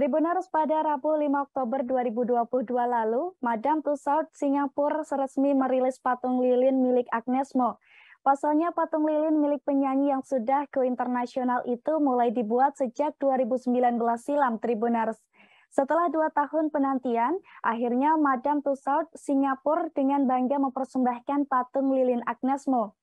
Tribunnews pada Rabu 5 Oktober 2022 lalu, Madam Tussaud Singapura resmi merilis patung lilin milik Agnes Mo. Pasalnya patung lilin milik penyanyi yang sudah ke internasional itu mulai dibuat sejak 2019 silam Tribunnews. Setelah dua tahun penantian, akhirnya Madam Tussaud Singapura dengan bangga mempersembahkan patung lilin Agnes Mo.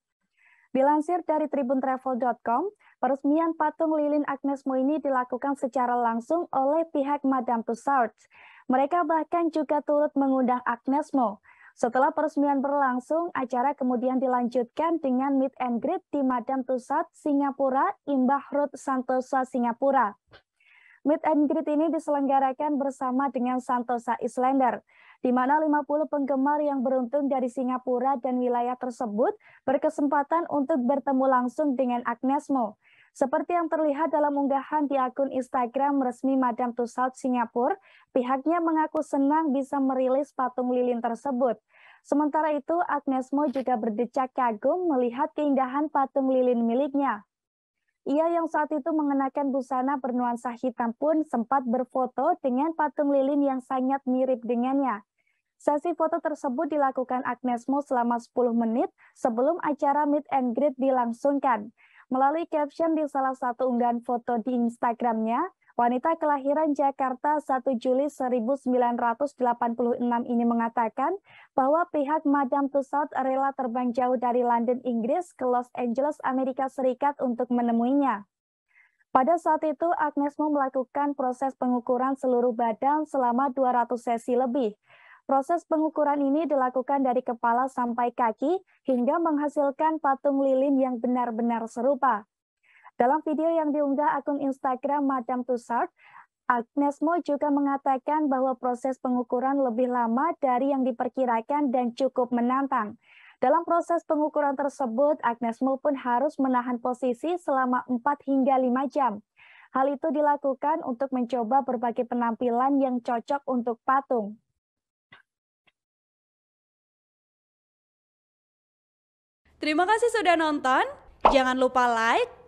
Dilansir dari tribuntravel.com, peresmian patung lilin Agnes Mo ini dilakukan secara langsung oleh pihak Madame Tussauds. Mereka bahkan juga turut mengundang Agnes Mo. Setelah peresmian berlangsung, acara kemudian dilanjutkan dengan meet and greet di Madame Tussauds Singapura, Imbah Road Santosa Singapura. Meet and greet ini diselenggarakan bersama dengan Santosa Islander, di mana 50 penggemar yang beruntung dari Singapura dan wilayah tersebut berkesempatan untuk bertemu langsung dengan Agnes Mo. Seperti yang terlihat dalam unggahan di akun Instagram resmi Madam Tussauds Singapura, pihaknya mengaku senang bisa merilis patung lilin tersebut. Sementara itu, Agnes Mo juga berdecak kagum melihat keindahan patung lilin miliknya. Ia yang saat itu mengenakan busana bernuansa hitam pun sempat berfoto dengan patung lilin yang sangat mirip dengannya. Sesi foto tersebut dilakukan Agnes Mo selama 10 menit sebelum acara meet and greet dilangsungkan. Melalui caption di salah satu unggahan foto di Instagramnya, Wanita kelahiran Jakarta 1 Juli 1986 ini mengatakan bahwa pihak Madame Tussaud rela terbang jauh dari London, Inggris ke Los Angeles, Amerika Serikat untuk menemuinya. Pada saat itu, Agnes Mo melakukan proses pengukuran seluruh badan selama 200 sesi lebih. Proses pengukuran ini dilakukan dari kepala sampai kaki hingga menghasilkan patung lilin yang benar-benar serupa. Dalam video yang diunggah akun Instagram Madame Tussard, Agnes Mo juga mengatakan bahwa proses pengukuran lebih lama dari yang diperkirakan dan cukup menantang. Dalam proses pengukuran tersebut, Agnes Mo pun harus menahan posisi selama 4 hingga 5 jam. Hal itu dilakukan untuk mencoba berbagai penampilan yang cocok untuk patung. Terima kasih sudah nonton. Jangan lupa like,